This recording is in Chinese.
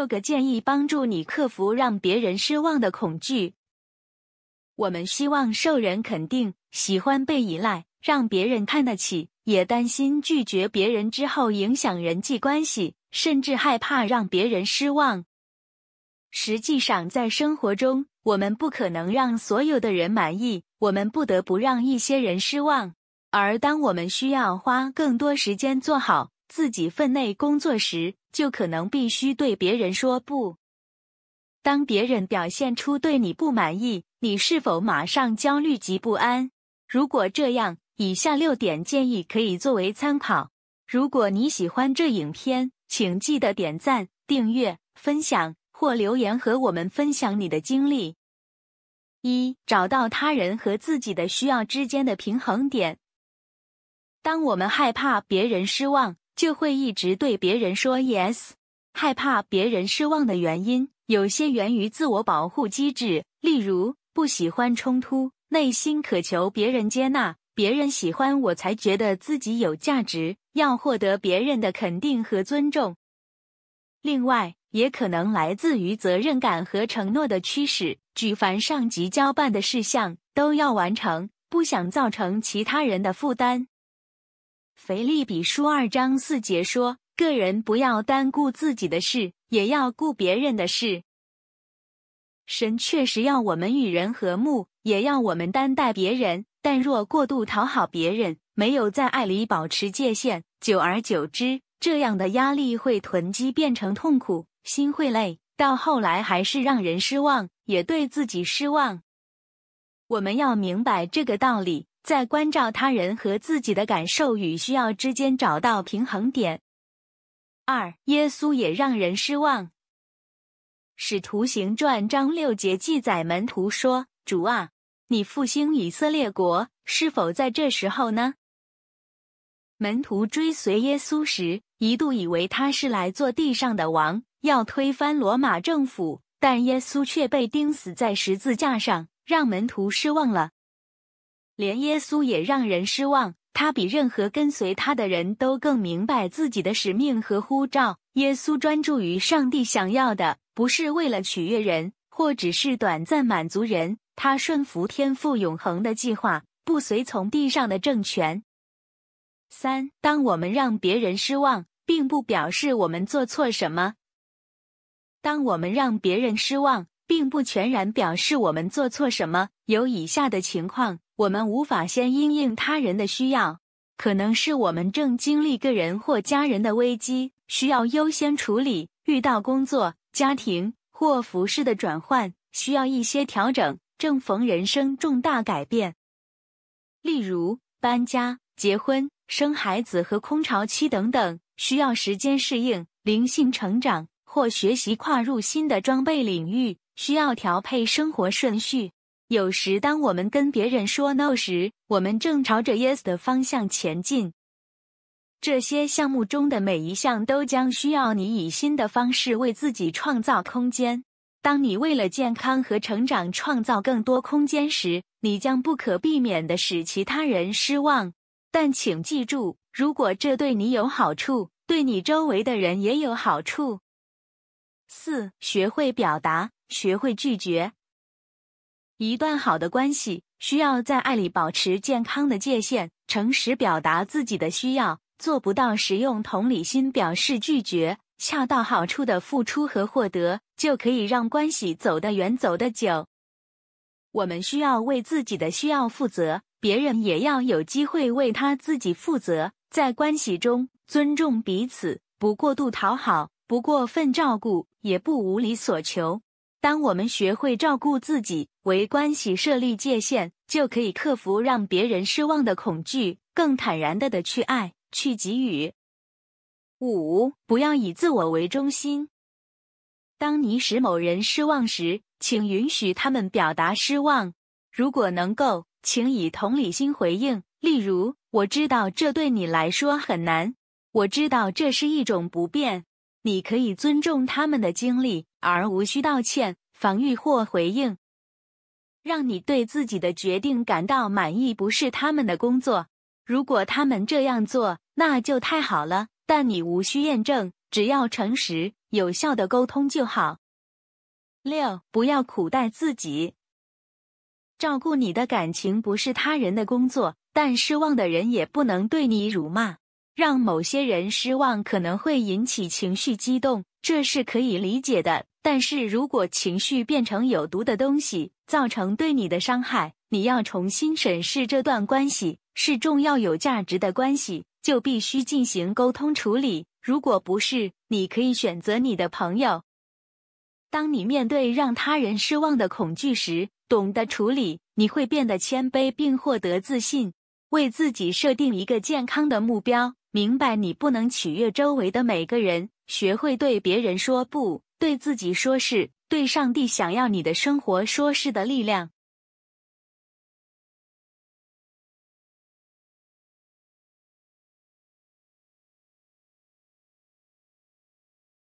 六个建议帮助你克服让别人失望的恐惧。我们希望受人肯定，喜欢被依赖，让别人看得起，也担心拒绝别人之后影响人际关系，甚至害怕让别人失望。实际上，在生活中，我们不可能让所有的人满意，我们不得不让一些人失望。而当我们需要花更多时间做好。自己分内工作时，就可能必须对别人说不。当别人表现出对你不满意，你是否马上焦虑及不安？如果这样，以下六点建议可以作为参考。如果你喜欢这影片，请记得点赞、订阅、分享或留言和我们分享你的经历。一、找到他人和自己的需要之间的平衡点。当我们害怕别人失望。就会一直对别人说 yes，害怕别人失望的原因，有些源于自我保护机制，例如不喜欢冲突，内心渴求别人接纳，别人喜欢我才觉得自己有价值，要获得别人的肯定和尊重。另外，也可能来自于责任感和承诺的驱使，举凡上级交办的事项都要完成，不想造成其他人的负担。腓力比书二章四节说：“个人不要单顾自己的事，也要顾别人的事。神确实要我们与人和睦，也要我们担待别人。但若过度讨好别人，没有在爱里保持界限，久而久之，这样的压力会囤积变成痛苦，心会累，到后来还是让人失望，也对自己失望。我们要明白这个道理。”在关照他人和自己的感受与需要之间找到平衡点。二，耶稣也让人失望。《使徒行传》张六节记载，门徒说：“主啊，你复兴以色列国，是否在这时候呢？”门徒追随耶稣时，一度以为他是来做地上的王，要推翻罗马政府，但耶稣却被钉死在十字架上，让门徒失望了。连耶稣也让人失望，他比任何跟随他的人都更明白自己的使命和呼召。耶稣专注于上帝想要的，不是为了取悦人，或只是短暂满足人。他顺服天赋永恒的计划，不随从地上的政权。三，当我们让别人失望，并不表示我们做错什么。当我们让别人失望，并不全然表示我们做错什么。有以下的情况。我们无法先应应他人的需要，可能是我们正经历个人或家人的危机，需要优先处理；遇到工作、家庭或服饰的转换，需要一些调整；正逢人生重大改变，例如搬家、结婚、生孩子和空巢期等等，需要时间适应；灵性成长或学习跨入新的装备领域，需要调配生活顺序。有时，当我们跟别人说 “no” 时，我们正朝着 “yes” 的方向前进。这些项目中的每一项都将需要你以新的方式为自己创造空间。当你为了健康和成长创造更多空间时，你将不可避免地使其他人失望。但请记住，如果这对你有好处，对你周围的人也有好处。四、学会表达，学会拒绝。一段好的关系需要在爱里保持健康的界限，诚实表达自己的需要，做不到使用同理心表示拒绝，恰到好处的付出和获得，就可以让关系走得远，走得久。我们需要为自己的需要负责，别人也要有机会为他自己负责。在关系中，尊重彼此，不过度讨好，不过分照顾，也不无理所求。当我们学会照顾自己，为关系设立界限，就可以克服让别人失望的恐惧，更坦然的的去爱、去给予。五、不要以自我为中心。当你使某人失望时，请允许他们表达失望。如果能够，请以同理心回应，例如：“我知道这对你来说很难，我知道这是一种不便。你可以尊重他们的经历，而无需道歉、防御或回应。”让你对自己的决定感到满意不是他们的工作。如果他们这样做，那就太好了。但你无需验证，只要诚实、有效的沟通就好。六，不要苦待自己。照顾你的感情不是他人的工作，但失望的人也不能对你辱骂。让某些人失望可能会引起情绪激动，这是可以理解的。但是如果情绪变成有毒的东西，造成对你的伤害，你要重新审视这段关系是重要有价值的关系，就必须进行沟通处理。如果不是，你可以选择你的朋友。当你面对让他人失望的恐惧时，懂得处理，你会变得谦卑并获得自信，为自己设定一个健康的目标。明白你不能取悦周围的每个人，学会对别人说不，对自己说是，对上帝想要你的生活说是的力量。